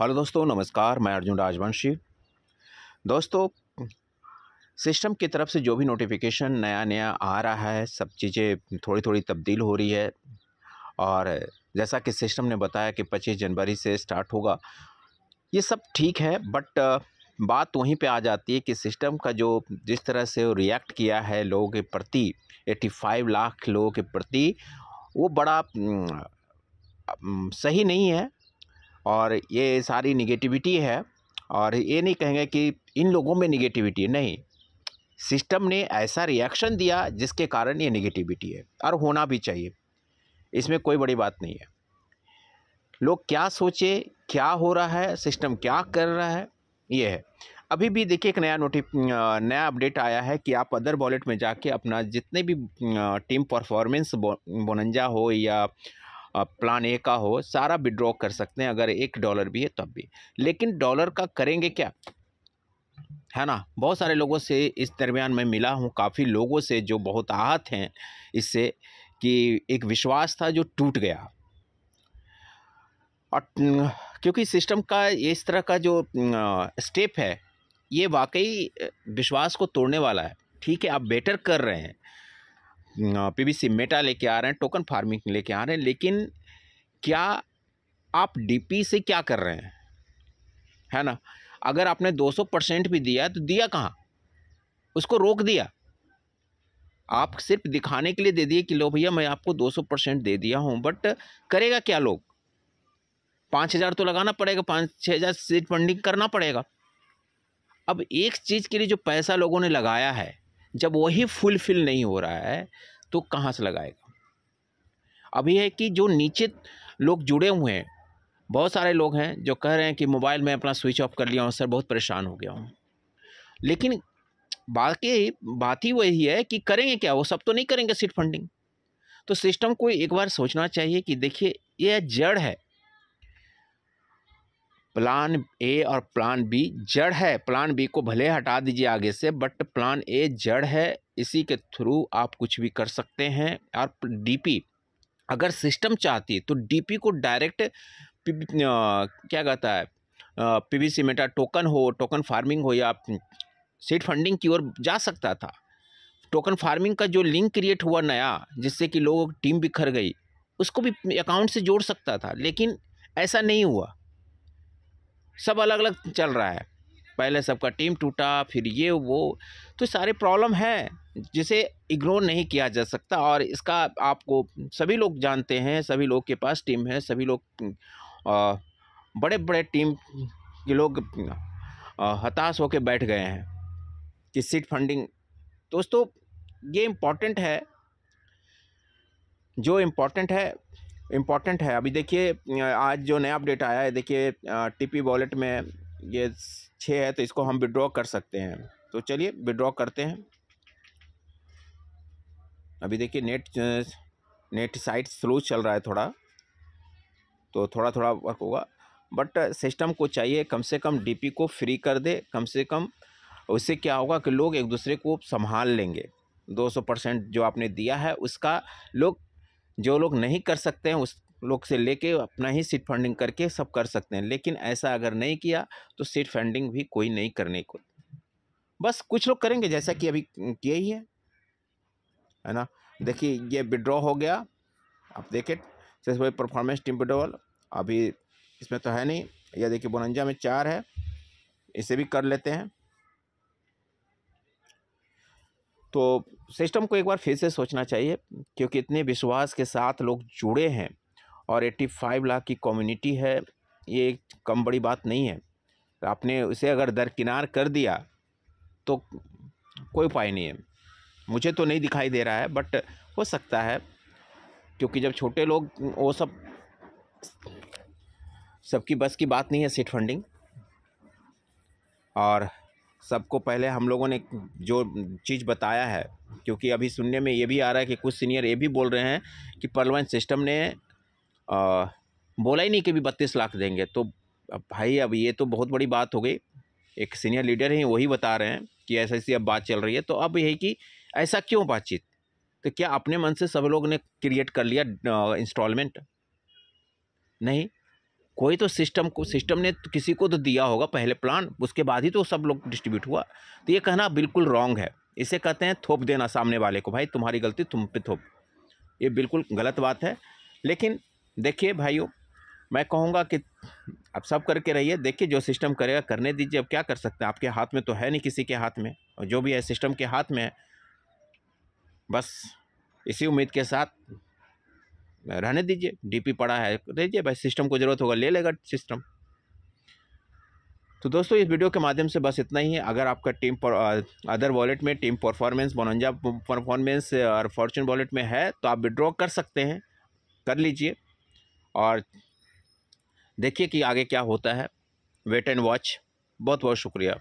hello दोस्तों नमस्कार मैं अर्जुन राजवंशी दोस्तों सिस्टम की तरफ से जो भी नोटिफिकेशन नया नया आ रहा है सब चीज़ें थोड़ी थोड़ी तब्दील हो रही है और जैसा कि सिस्टम ने बताया कि 25 जनवरी से स्टार्ट होगा ये सब ठीक है बट बात वहीं पे आ जाती है कि सिस्टम का जो जिस तरह से रिएक्ट किया है लोगों के प्रति 85 लाख लोगों के प्रति वो बड़ा हम्म, सही नहीं है और ये सारी निगेटिविटी है और ये नहीं कहेंगे कि इन लोगों में निगेटिविटी नहीं सिस्टम ने ऐसा रिएक्शन दिया जिसके कारण ये निगेटिविटी है और होना भी चाहिए इसमें कोई बड़ी बात नहीं है लोग क्या सोचे क्या हो रहा है सिस्टम क्या कर रहा है ये है अभी भी देखिए एक नया नोटि नया अपडेट आया है कि आप अदर वॉलेट में जाके अपना जितने भी टीम परफॉर्मेंस बोनंजा हो या प्लान ए का हो सारा विड्रॉ कर सकते हैं अगर एक डॉलर भी है तब भी लेकिन डॉलर का करेंगे क्या है ना बहुत सारे लोगों से इस दरमियान मैं मिला हूँ काफ़ी लोगों से जो बहुत आहत हैं इससे कि एक विश्वास था जो टूट गया और क्योंकि सिस्टम का इस तरह का जो स्टेप है ये वाकई विश्वास को तोड़ने वाला है ठीक है आप बेटर कर रहे हैं पीवीसी मेटा लेके आ रहे हैं टोकन फार्मिंग लेके आ रहे हैं लेकिन क्या आप डीपी से क्या कर रहे हैं है ना अगर आपने 200 परसेंट भी दिया तो दिया कहाँ उसको रोक दिया आप सिर्फ दिखाने के लिए दे दिए कि लो भैया मैं आपको 200 परसेंट दे दिया हूँ बट करेगा क्या लोग पाँच हज़ार तो लगाना पड़ेगा पाँच छः हज़ार सीट फंडिंग करना पड़ेगा अब एक चीज़ के लिए जो पैसा लोगों ने लगाया है जब वही फुलफिल नहीं हो रहा है तो कहाँ से लगाएगा अब यह है कि जो नीचे लोग जुड़े हुए हैं बहुत सारे लोग हैं जो कह रहे हैं कि मोबाइल में अपना स्विच ऑफ कर लिया हूँ सर बहुत परेशान हो गया हूँ लेकिन बाकी बात ही वही है कि करेंगे क्या वो सब तो नहीं करेंगे सीट फंडिंग तो सिस्टम को एक बार सोचना चाहिए कि देखिए यह जड़ है प्लान ए और प्लान बी जड़ है प्लान बी को भले हटा दीजिए आगे से बट प्लान ए जड़ है इसी के थ्रू आप कुछ भी कर सकते हैं और डीपी अगर सिस्टम चाहती है तो डीपी को डायरेक्ट क्या कहता है वी मेटा टोकन हो टोकन फार्मिंग हो या सीट फंडिंग की ओर जा सकता था टोकन फार्मिंग का जो लिंक क्रिएट हुआ नया जिससे कि लोगों की टीम बिखर गई उसको भी अकाउंट से जोड़ सकता था लेकिन ऐसा नहीं हुआ सब अलग अलग चल रहा है पहले सबका टीम टूटा फिर ये वो तो सारे प्रॉब्लम है जिसे इग्नोर नहीं किया जा सकता और इसका आपको सभी लोग जानते हैं सभी लोग के पास टीम है सभी लोग आ, बड़े बड़े टीम के लोग हताश होकर बैठ गए हैं कि सीट फंडिंग दोस्तों ये इम्पॉर्टेंट है जो इम्पॉर्टेंट है इम्पॉर्टेंट है अभी देखिए आज जो नया अपडेट आया है देखिए टीपी वॉलेट में ये छः है तो इसको हम विड्रॉ कर सकते हैं तो चलिए विड्रॉ करते हैं अभी देखिए नेट नेट साइट स्लो चल रहा है थोड़ा तो थोड़ा थोड़ा वर्क होगा बट सिस्टम को चाहिए कम से कम डीपी को फ्री कर दे कम से कम उससे क्या होगा कि लोग एक दूसरे को संभाल लेंगे 200 परसेंट जो आपने दिया है उसका लोग जो लोग नहीं कर सकते हैं उस लोग से लेके अपना ही सीट फंडिंग करके सब कर सकते हैं लेकिन ऐसा अगर नहीं किया तो सीट फंडिंग भी कोई नहीं करने को बस कुछ लोग करेंगे जैसा कि अभी किया ही है है ना देखिए ये विड्रॉ हो गया आप देखिए भाई परफॉर्मेंस टीम विड्रॉवल अभी इसमें तो है नहीं या देखिए बोनंजा में चार है इसे भी कर लेते हैं तो सिस्टम को एक बार फिर से सोचना चाहिए क्योंकि इतने विश्वास के साथ लोग जुड़े हैं और 85 लाख की कम्युनिटी है ये एक कम बड़ी बात नहीं है आपने उसे अगर दरकिनार कर दिया तो कोई उपाय नहीं है मुझे तो नहीं दिखाई दे रहा है बट हो सकता है क्योंकि जब छोटे लोग वो सब सबकी बस की बात नहीं है सीट फंडिंग और सबको पहले हम लोगों ने जो चीज़ बताया है क्योंकि अभी सुनने में ये भी आ रहा है कि कुछ सीनियर ये भी बोल रहे हैं कि परिवहन सिस्टम ने आ, बोला ही नहीं कि भी बत्तीस लाख देंगे तो अब भाई अब ये तो बहुत बड़ी बात हो गई एक सीनियर लीडर हैं वही बता रहे हैं कि ऐसी ऐसी अब बात चल रही है तो अब यही कि ऐसा क्यों बातचीत तो क्या अपने मन से सब लोग ने क्रिएट कर लिया इंस्टॉलमेंट नहीं कोई तो सिस्टम को सिस्टम ने तो किसी को तो दिया होगा पहले प्लान उसके बाद ही तो सब लोग डिस्ट्रीब्यूट हुआ तो ये कहना बिल्कुल रॉन्ग है इसे कहते हैं थोप देना सामने वाले को भाई तुम्हारी गलती तुम पे थोप ये बिल्कुल गलत बात है लेकिन देखिए भाइयों मैं कहूँगा कि आप सब करके रहिए देखिए जो सिस्टम करेगा करने दीजिए अब क्या कर सकते हैं आपके हाथ में तो है नहीं किसी के हाथ में और जो भी है सिस्टम के हाथ में है बस इसी उम्मीद के साथ रहने दीजिए डीपी पड़ा है दीजिए भाई सिस्टम को ज़रूरत होगा ले लेगा सिस्टम तो दोस्तों इस वीडियो के माध्यम से बस इतना ही है अगर आपका टीम अदर वॉलेट में टीम परफॉर्मेंस बोनंजा परफॉर्मेंस और फॉर्चून वॉलेट में है तो आप विड्रॉ कर सकते हैं कर लीजिए और देखिए कि आगे क्या होता है वेट एंड वॉच बहुत बहुत शुक्रिया